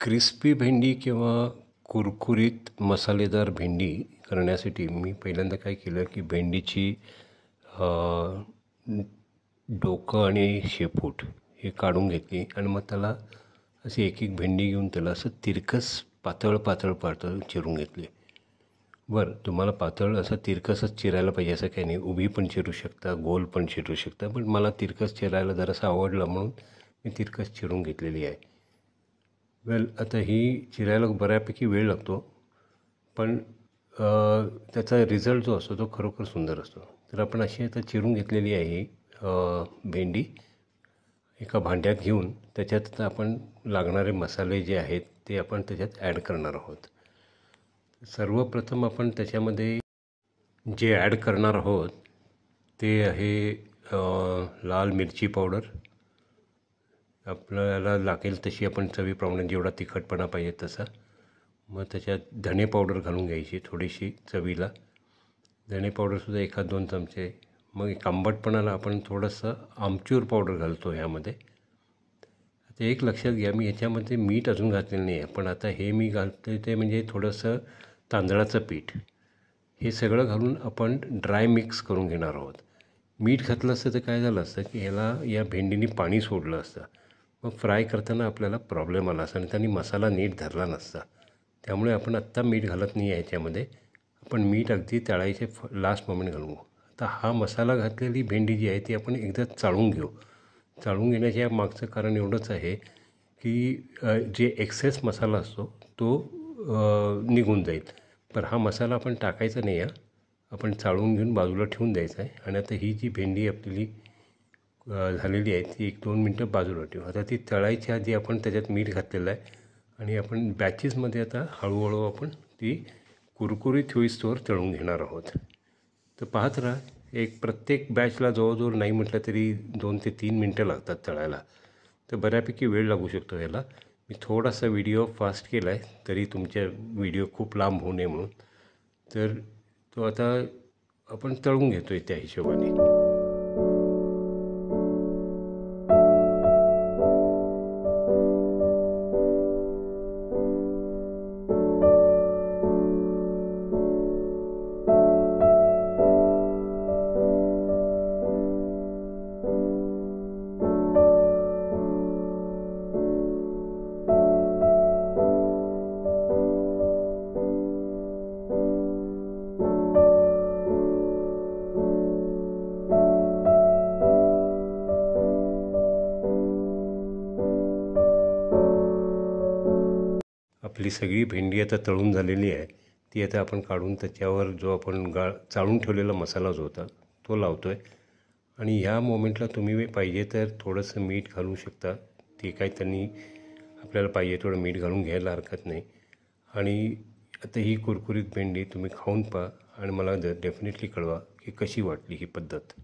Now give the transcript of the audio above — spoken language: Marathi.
क्रिस्पी भेंडी किंवा कुरकुरीत मसालेदार भेंडी करण्यासाठी मी पहिल्यांदा काय केलं की भेंडीची डोकं आणि शेपूट हे काढून घेतली आणि मग त्याला असे एक एक भेंडी घेऊन त्याला असं तिरकस पातळ पातळ पातळ चिरून घेतले बरं तुम्हाला पातळ असं तिरकसच चिरायला पाहिजे असं काही नाही उभी पण चिरू शकता गोल पण चिरू शकता पण मला तिरकस चिरायला जरासं आवडलं म्हणून मी तिरकस चिरून घेतलेली आहे वेल आता ही चिरायला बऱ्यापैकी वेळ लागतो पण त्याचा रिझल्ट जो असतो तो खरोखर सुंदर असतो तर आपण अशी आता चिरून घेतलेली आहे भेंडी एका भांड्यात घेऊन त्याच्यात आपण लागणारे मसाले जे आहेत ते आपण त्याच्यात ॲड करणार आहोत सर्वप्रथम आपण त्याच्यामध्ये जे ॲड करणार आहोत ते आहे लाल मिरची पावडर आपल्याला लागेल तशी आपण चवीप्रमाणे जेवढा तिखटपणा पाहिजे तसा मग त्याच्यात धणे पावडर घालून घ्यायची थोडीशी चवीला धणे पावडरसुद्धा एखाद दोन चमचे मग एक आंबटपणाला आपण थोडंसं आमचूर पावडर घालतो ह्यामध्ये आता एक लक्षात घ्या मी ह्याच्यामध्ये मीठ अजून घातलेलं नाही आहे पण आता हे मी घालते ते म्हणजे थोडंसं तांदळाचं पीठ हे सगळं घालून आपण ड्राय मिक्स करून घेणार आहोत मीठ घातलं असतं तर काय झालं असतं की ह्याला या भेंडीने पाणी सोडलं असतं मग फ्राय करताना आपल्याला प्रॉब्लेम आला असता आणि त्यांनी मसाला नीट धरला नसता त्यामुळे आपण आत्ता मीठ घालत नाही आहे याच्यामध्ये आपण मीठ अगदी तळायचे फ लास्ट मोमेंट घालवू आता हा मसाला घातलेली भेंडी जी आहे ती आपण एकदा चाळून घेऊ चाळून घेण्याच्या मागचं कारण एवढंच आहे की जे एक्सेस मसाला असतो तो निघून जाईल पण हा मसाला आपण टाकायचा नाही आहे आपण चाळून घेऊन बाजूला ठेवून द्यायचा आहे आणि आता ही जी भेंडी आपली झालेली आहे ती एक दोन मिनटं बाजूला ठेवू आता ती तळायची आधी आपण त्याच्यात मीठ घातलेलं आहे आणि आपण बॅचेसमध्ये आता हळूहळू आपण ती कुरकुरीत होईस्तोवर तळून घेणार आहोत तर पाहत राहा एक प्रत्येक बॅचला जवळजवळ नाही म्हटलं तरी दोन ते तीन मिनटं लागतात तळायला तर बऱ्यापैकी वेळ लागू शकतो याला मी थोडासा व्हिडिओ फास्ट केला आहे तरी तुमच्या व्हिडिओ खूप लांब होऊ नये म्हणून तर तो आता आपण तळून घेतो आहे त्या हिशोबाने आपली सगळी भेंडी आता तळून झालेली आहे ती आता आपण काढून त्याच्यावर जो आपण गाळ चाळून ठेवलेला मसाला जो होता तो लावतो आहे आणि ह्या मोमेंटला तुम्ही पाहिजे तर थोडंसं मीठ घालू शकता ते काय त्यांनी आपल्याला पाहिजे थोडं मीठ घालून घ्यायला हरकत नाही आणि आता ही कुरकुरीत भेंडी तुम्ही खाऊन पहा आणि मला डेफिनेटली कळवा की कशी वाटली ही पद्धत